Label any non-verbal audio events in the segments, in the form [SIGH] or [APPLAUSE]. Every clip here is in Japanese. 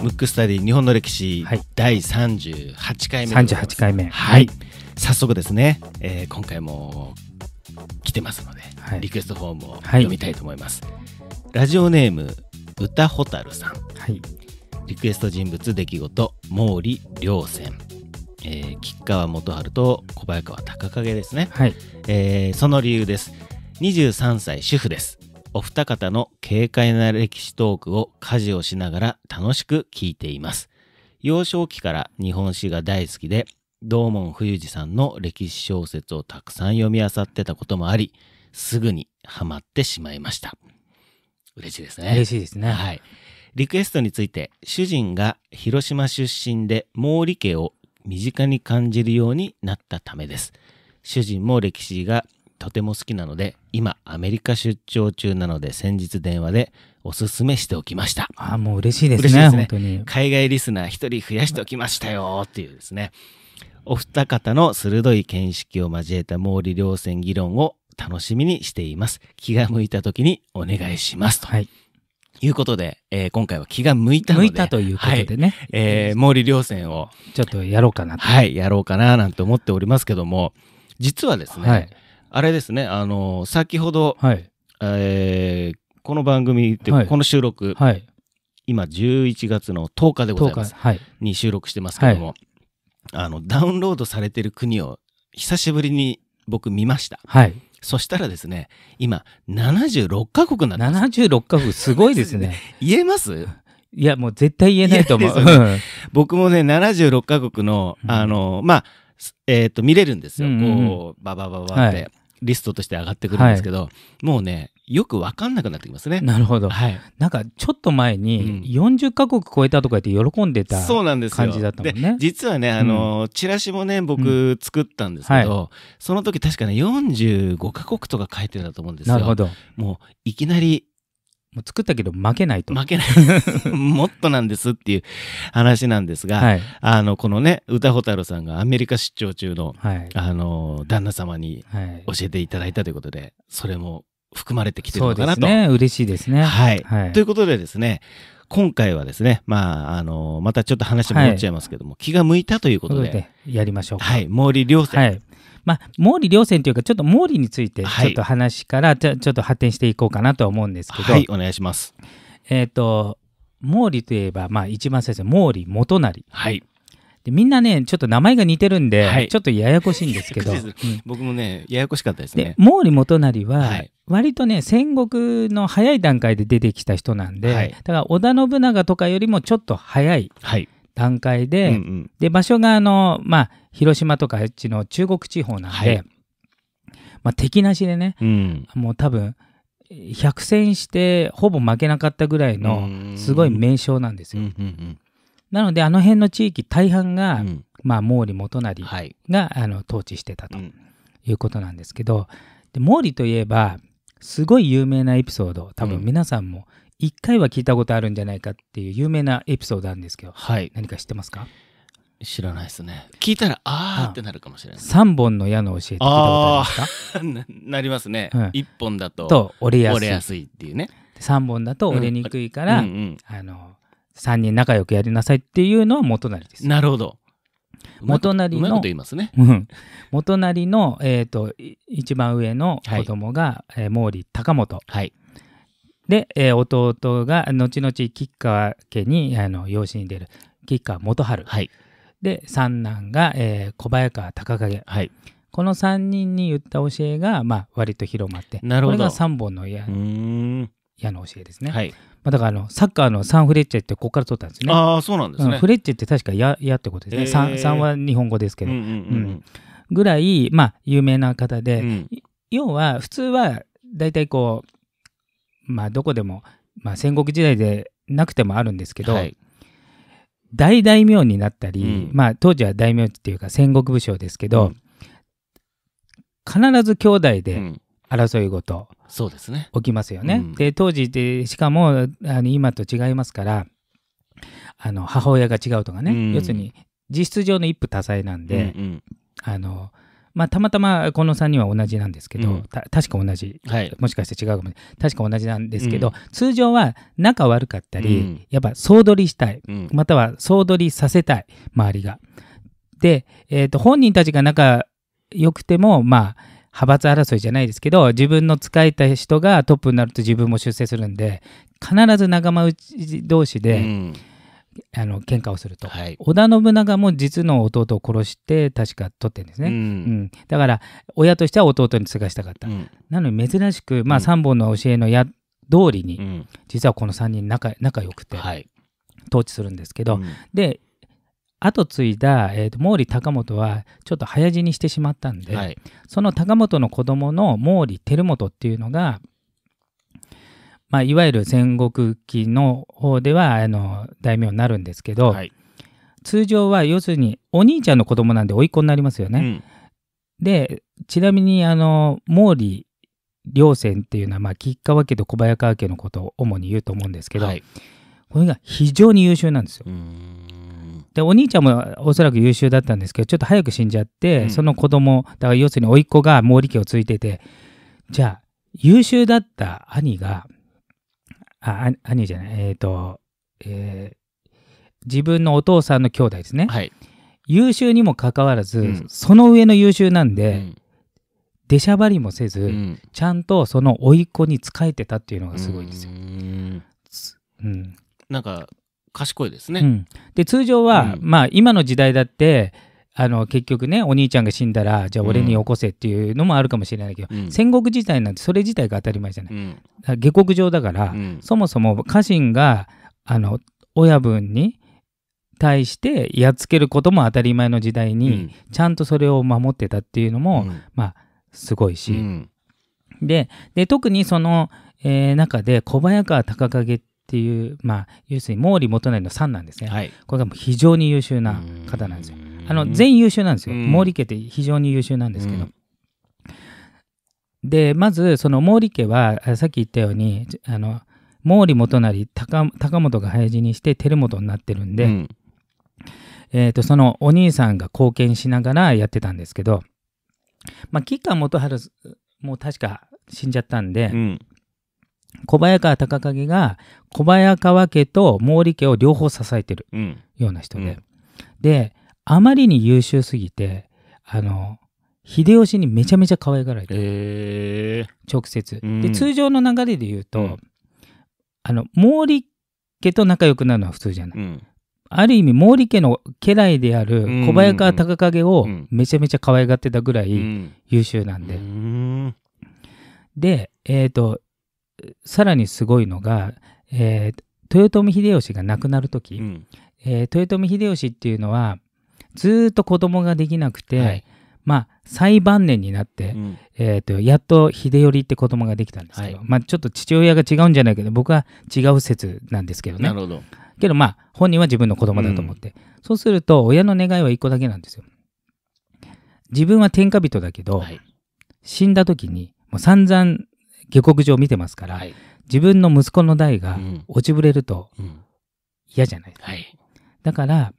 ムックスタディ日本の歴史、はい、第38回目38回目、はい、早速ですね、えー、今回も来てますので、はい、リクエストフォームを読みたいと思います、はい、ラジオネーム歌蛍さん、はい、リクエスト人物出来事毛利良仙、えー、吉川元春と小早川隆景ですね、はいえー、その理由です23歳主婦ですお二方の軽快な歴史トークを家事をしながら楽しく聞いています。幼少期から日本史が大好きで、道門冬治さんの歴史小説をたくさん読み漁ってたこともあり、すぐにハマってしまいました。嬉しいですね。嬉しいですね。はい。リクエストについて、主人が広島出身で毛利家を身近に感じるようになったためです。主人も歴史がとても好きなので今アメリカ出張中なので先日電話でおすすめしておきましたああもう嬉しいですねですね本当に海外リスナー一人増やしておきましたよっていうですねお二方の鋭い見識を交えた毛利稜線議論を楽しみにしています気が向いた時にお願いしますと、はいいうことで、えー、今回は気が向いたので。向いたということでね。はい、えー、毛利稜線を。ちょっとやろうかなはい、やろうかななんて思っておりますけども、実はですね、はい、あれですね、あの先ほど、はい、えー、この番組って、はい、この収録、はい、今11月の10日でございます、はい、に収録してますけども、あのダウンロードされてる国を久しぶりに僕見ました。はいそしたらですね、今、76カ国なんです。76カ国、すごいですね。[LAUGHS] 言えますいや、もう絶対言えないと思う。ね、僕もね、76カ国の、あの、まあ、えっ、ー、と、見れるんですよ。こう、ばばばばって。はい、リストとして上がってくるんですけど、はい、もうねよく分かんなくなってきますね。なるほど、はい、なんかちょっと前に40か国超えたとか言って喜んでた感じだったもんね。ん、で実はねあの、うん、チラシもね僕作ったんですけど、うんはい、その時確かね45か国とか書いてたと思うんですよ。なるほどもういきなりもう作ったけど負けないと。負けない。もっとなんですっていう話なんですが、はい、あの、このね、歌蛍さんがアメリカ出張中の、はい、あの、旦那様に教えていただいたということで、それも含まれてきてるのかなと。そうですね。嬉しいですね。はい。はい、ということでですね、今回はですね、まあ、あの、またちょっと話戻っちゃいますけども、気が向いたということで。やりましょうか。はい。毛利良いまあ、毛利良線というか、ちょっと毛利について、ちょっと話からはい、ちょっと発展していこうかなと思うんですけど。はい、お願いします。えっ、ー、と、毛利といえば、まあ、一番最初、毛利元就。はい。でみんなねちょっと名前が似てるんで、はい、ちょっとややこしいんですけど、[LAUGHS] うん、僕もねややこしかったですね毛利元就は割とね戦国の早い段階で出てきた人なんで、はい、だから織田信長とかよりもちょっと早い、はい、段階で、うんうん、で、場所があの、まあ、広島とかあっちの中国地方なんで、はい、まあ、敵なしでね、うん、もう多分、百戦してほぼ負けなかったぐらいのすごい名将なんですよ。うんうんうんなので、あの辺の地域、大半が、うん、まあ、毛利元就が、はい、あの統治してたということなんですけど、で毛利といえば、すごい有名なエピソード、多分皆さんも一回は聞いたことあるんじゃないかっていう有名なエピソードなんですけど、はい、何か知ってますか知らないですね。聞いたら、あーってなるかもしれない。三本の矢の教えてくれたあますか [LAUGHS] なりますね。うん、本だとと折れやすい折れやすいっていうね。三本だと折れにくいから、うんうんうん、あの3人仲良くやりなさいっていうのは元成です。なるほど。元成の、ねうん、元成の、えーと、一番上の子供が、はいえー、毛利高元。はい、で、えー、弟が後々吉川家にあの養子に出る吉川元春、はい、で三男が、えー、小早川隆景、はい、この3人に言った教えが、まあ、割と広まってなるほどこれが3本の矢矢の教えですね。はいまあ、だからあのサッカーのサンフレッチェってここから取ったんですね。ああそうなんですね、フレッチェって確か矢矢ってことですね。三、えー、三は日本語ですけど、うんうんうんうん、ぐらいまあ有名な方で、うん、要は普通は大体こうまあ、どこでも、まあ、戦国時代でなくてもあるんですけど、はい、大大名になったり、うん、まあ、当時は大名っていうか戦国武将ですけど、うん、必ず兄弟で争い事、そうですね起きますよね。で、当時でしかもあの今と違いますからあの母親が違うとかね、要するに実質上の一夫多妻なんで、うんうん、あのまあ、たまたまこの3人は同じなんですけど、うん、確か同じ、はい、もしかして違うかもしれない確か同じなんですけど、うん、通常は仲悪かったり、うん、やっぱ総取りしたい、または総取りさせたい周りが。で、えーと、本人たちが仲良くてもまあ派閥争いじゃないですけど自分の仕えた人がトップになると自分も出世するんで必ず仲間内同士で、あの喧嘩をすると、はい、織田信長も実の弟を殺して確か取ってるんですね、うん、うん、だから親としては弟に継がしたかった、うん、なのに珍しく、まあ、3本の教えのや通りに、実はこの3人仲仲良くて、はい、統治するんですけど、で後継いだ、えーと、と毛利高元はちょっと早死にしてしまったんで、はい、その高元の子供の毛利輝元っていうのがまあ、いわゆる戦国期の方ではあの大名になるんですけど、はい、通常は要するにお兄ちゃんの子供なんで甥っ子になりますよね。うん、でちなみにあの毛利良仙っていうのは、まあ、吉川家と小早川家のことを主に言うと思うんですけど、はい、これが非常に優秀なんですよ。でお兄ちゃんもおそらく優秀だったんですけどちょっと早く死んじゃって、うん、その子供だから要するに甥っ子が毛利家を継いでてじゃあ優秀だった兄があ、兄じゃない、えっ、ー、と、えー、自分のお父さんの兄弟ですね。はい、優秀にもかかわらず、うん、その上の優秀なんで、うん、出しゃばりもせず、うん、ちゃんとその甥っ子に仕えてたっていうのがすごいですよ。うんうん、なんか賢いですね。で通常は、まあ今の時代だってあの結局ねお兄ちゃんが死んだらじゃあ俺に起こせっていうのもあるかもしれないけど、うん、戦国時代なんてそれ自体が当たり前じゃない、うん、下克上だから、うん、そもそも家臣があの親分に対してやっつけることも当たり前の時代に、ちゃんとそれを守ってたっていうのも、まあすごいし、でで特にその、えー、中で小早川隆景ってっていう、まあ、要するに毛利元就の三なんですね、はい、これがもう非常に優秀な方なんですよ。あの全員優秀なんですよ、うん、毛利家って非常に優秀なんですけど、うんでまずその毛利家はさっき言ったようにあの毛利元就高高本が早死にして輝元になってるんで、うん、えーと、そのお兄さんが貢献しながらやってたんですけど、まあ、吉川元春もう確か死んじゃったんで、うん、小早川隆景が小早川家と毛利家を両方支えてるような人で、うん、であまりに優秀すぎて、あの、秀吉にめちゃめちゃ可愛がられて、えー、直接、うん、で通常の流れで言うと、うん、あの毛利家と仲良くなるのは普通じゃない、うん、ある意味毛利家の家来である小早川隆景をめちゃめちゃ可愛がってたぐらい優秀なんで、うん、でえっ、ー、とさらにすごいのが、えー、豊臣秀吉が亡くなる時、えー、豊臣秀吉っていうのはずっと子供ができなくて、はい、まあ最晩年になって、うん、えーと、やっと秀頼って子供ができたんですけど、はい、まあ、ちょっと父親が違うんじゃないけど僕は違う説なんですけどね。なるほどけどまあ本人は自分の子供だと思って、うん、そうすると親の願いは1個だけなんですよ。自分は天下人だけど、はい、死んだ時にもう散々下克上見てますから、はい、自分の息子の代が落ちぶれると嫌じゃない、うんはい、だから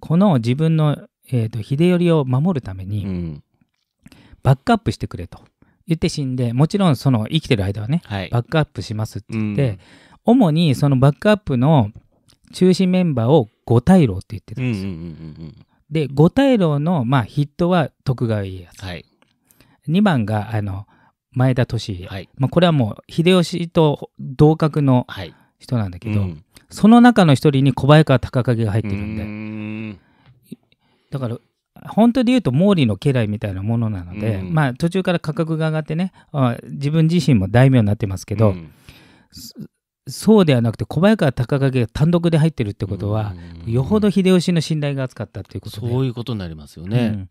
この自分の、えーと、秀頼を守るために、バックアップしてくれと言って死んでもちろんその生きてる間はね、はい、バックアップしますって言って、うん、主にそのバックアップの中心メンバーを五大老って言ってたんですよ。うんうんうんうん、で五大老の、まあ、ヒットは徳川家康、はい、2番があの前田利家、はい、まあ、これはもう秀吉と同格の人なんだけど、はいうん、その中の一人に小早川隆景が入ってるんでだから本当で言うと毛利の家来みたいなものなので、うん、まあ途中から価格が上がってね自分自身も大名になってますけど、うん、そうではなくて小早川隆景が単独で入ってるってことは、うん、よほど秀吉の信頼が厚かったっていうことでそういうことになりますよね、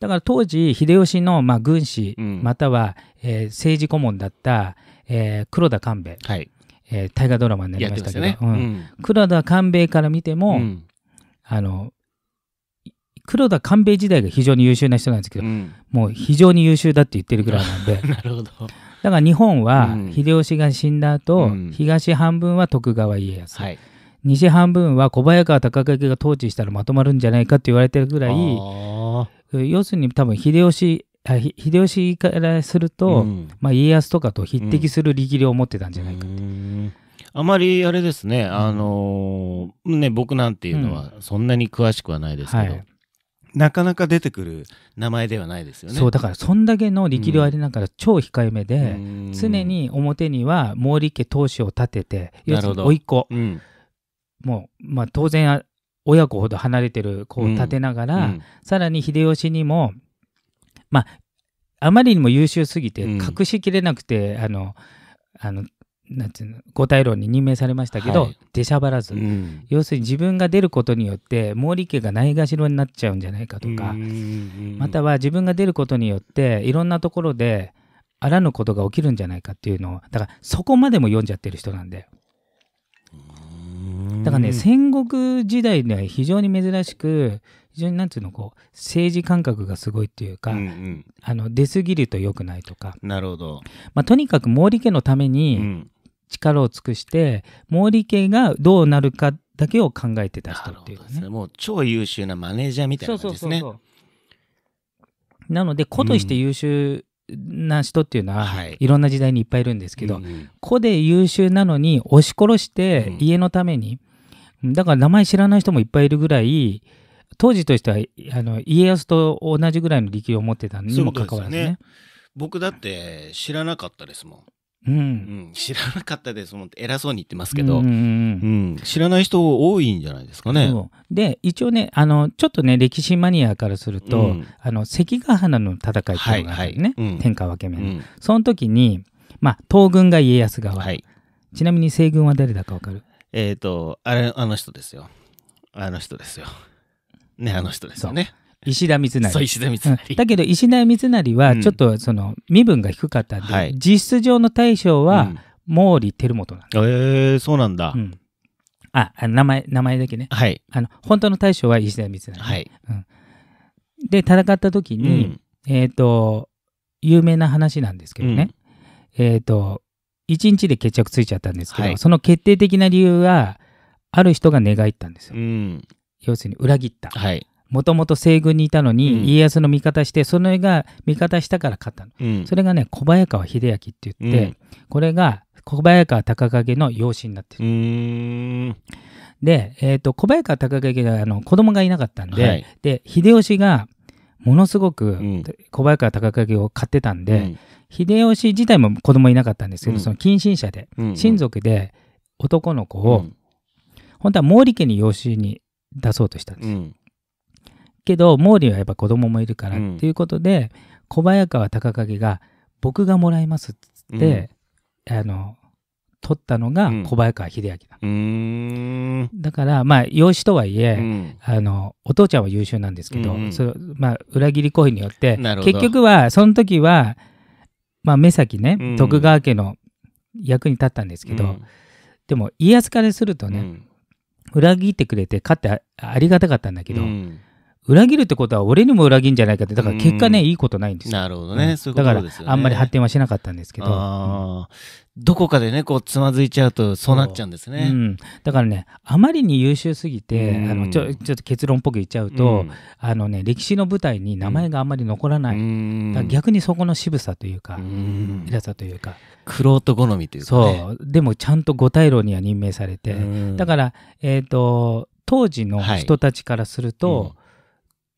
だから当時秀吉のまあ軍師または、えー、政治顧問だった、えー、黒田官兵衛、はいえー、大河ドラマになりましたけど、ねうん、黒田官兵衛から見ても、うん、あの黒田官兵衛時代が非常に優秀な人なんですけど、うん、もう非常に優秀だって言ってるぐらいなんで [LAUGHS] なるほどだから日本は秀吉が死んだ後、東半分は徳川家康、はい、西半分は小早川隆景が統治したらまとまるんじゃないかって言われてるぐらい要するに多分秀吉秀吉からすると、まあ、家康とかと匹敵する力量を持ってたんじゃないかって。あまりあれですね、あのー、ね、僕なんていうのはそんなに詳しくはないですけど、うんはい、なかなか出てくる名前ではないですよね。そう、だからそんだけの力量ありながら超控えめで、うん、常に表には毛利家当主を立てて、要するに甥っ子、うん、もう、まあ当然親子ほど離れてる子を立てながら、さらに秀吉にも、まあ、あまりにも優秀すぎて隠しきれなくて、あの、あのなんていうの五大論に任命されましたけど、はい、出しゃばらず、うん、要するに自分が出ることによって毛利家がないがしろになっちゃうんじゃないかとかまたは自分が出ることによっていろんなところであらぬことが起きるんじゃないかっていうのをだからそこまでも読んじゃってる人なんでだからね戦国時代では非常に珍しく非常になんていうのこう政治感覚がすごいっていうか、うんうん、あの出過ぎると良くないとかなるほど、まあ、とにかく毛利家のために力を尽くして毛利家がどうなるかだけを考えてた人っていうねねもう超優秀なマネージャーみたいな感じですねなので子として優秀な人っていうのは、うんい、ろんな時代にいっぱいいるんですけど、うん子で優秀なのに押し殺して家のために、うん、だから名前知らない人もいっぱいいるぐらい当時としてはあの家康と同じぐらいの力量を持ってたにもかかわらずね、ね、僕だって知らなかったですもんうん、知らなかったですもん偉そうに言ってますけど、うん、うん、知らない人多いんじゃないですかね。で一応ねあのちょっとね歴史マニアからすると、うん、あの関ヶ原の戦いっていうのがあるね、はいはい、天下分け目、うん、その時に、まあ、東軍が家康側、はい、ちなみに西軍は誰だか分かるえっ、ー、とあれあの人ですよあの人ですよ。ねあの人ですよね。石田三成。そう、石田三成。だけど、石田三成は、ちょっと、その、身分が低かったんで、実質上の大将は、毛利輝元なんです。ええそうなんだ。あ、名前、名前だけね。はい。あの、本当の大将は石田三成、はい、で、戦った時に、えっ、と、有名な話なんですけどね。えっ、と、一日で決着ついちゃったんですけど、その決定的な理由は、ある人が寝返ったんですよ。要するに裏切った。はい。もともと西軍にいたのに、家康の味方して、それが味方したから勝ったの。うんそれがね、小早川秀明って言って、うんこれが小早川高景の養子になってる。で、えっ、と、小早川高景があの子供がいなかったんで、はいで、秀吉がものすごく小早川高景を買ってたんで、秀吉自体も子供いなかったんですけど、うんその近親者で、うん親族で男の子を、うん本当は毛利家に養子に出そうとしたんです。うんけど毛利はやっぱ子供もいるからっていうことで、小早川隆景が僕がもらいますっつって、あの取ったのが小早川秀明だ,、だからまあ養子とはいえ、あのお父ちゃんは優秀なんですけど、それまあ、裏切り行為によって結局はその時は、まあ、目先ね徳川家の役に立ったんですけど、でも家康からするとね、裏切ってくれて勝ってありがたかったんだけど、裏切るってことは俺にも裏切んじゃないかってだから結果ね、うん、いいことないんですよなるほどね、うん、そううですね、だからあんまり発展はしなかったんですけど、うん、どこかでねこうつまずいちゃうとそうなっちゃうんですね、うん、だからねあまりに優秀すぎて、あのちょちょっと結論っぽく言っちゃうと、あのね歴史の舞台に名前があんまり残らない、逆にそこの渋さというか偉さというかクロ好みというか、ね、そうでもちゃんと五大老には任命されてだからえっ、ー、と当時の人たちからすると、はい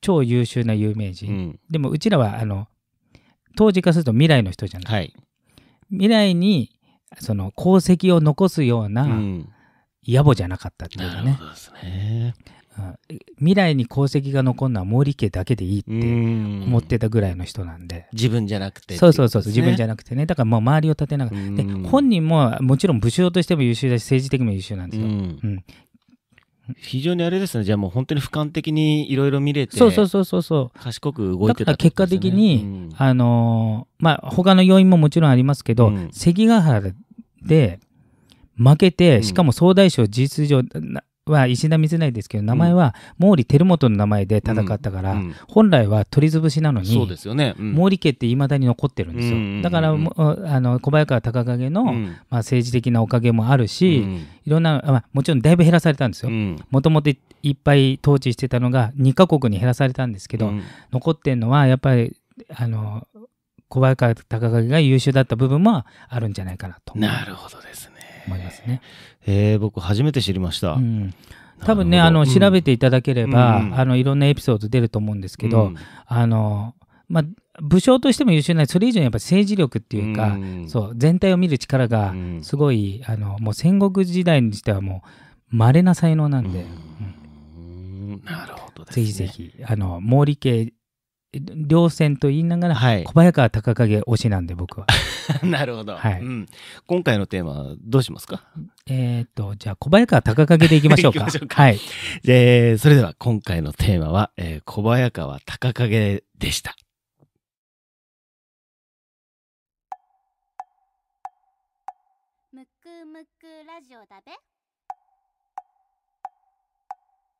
超優秀な有名人、うん、でもうちらはあの当時からすると未来の人じゃない、はい、未来にその功績を残すような野暮じゃなかったっていうかねうん未来に功績が残るのは毛利家だけでいいって思ってたぐらいの人なんで自分じゃなくて、ね、そうそうそう自分じゃなくてねだからもう周りを立てながら、で本人ももちろん武将としても優秀だし政治的にも優秀なんですよ、うん非常にあれですね、じゃあもう本当に俯瞰的にいろいろ見れて、そうそうそうそうそう。賢く動いてた、ね、結果的に、うん、あのー、まあ、他の要因ももちろんありますけど、うん、関ヶ原で負けて、しかも総大将事実上、は石田三成ですけど名前は毛利輝元の名前で戦ったから、うん、本来は取り潰しなのにそうですよね、うん、毛利家っていまだに残ってるんですよ、うん、だからあの小早川隆景の、まあ、政治的なおかげもあるし、いろんな、まあ、もちろんだいぶ減らされたんですよもともといっぱい統治してたのが2か国に減らされたんですけど、残ってるのはやっぱりあの小早川隆景が優秀だった部分もあるんじゃないかなと。なるほどですね。思いますね。えー、僕初めて知りました。うん多分ね、あの、調べていただければ、うん、あの、いろんなエピソード出ると思うんですけど、うん、あの、まあ、武将としても優秀なそれ以上にやっぱ政治力っていうか、うん、そう全体を見る力がすごい、うん、あのもう戦国時代にしてはもう稀な才能なんで、うん、なるほど、ね、ぜひぜひあの毛利家両線と言いながら、はい、小早川隆景推しなんで僕は。[LAUGHS] なるほど、はいうん、今回のテーマはどうしますかえっ、とじゃあ小早川隆景でいきましょうか。[LAUGHS] うかはい、えー、それでは今回のテーマは、えー、小早川隆景でした。むくむくラジオだべ。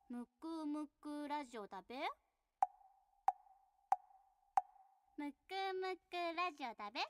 むくむくラジオだべ。むくむくラジオだべ。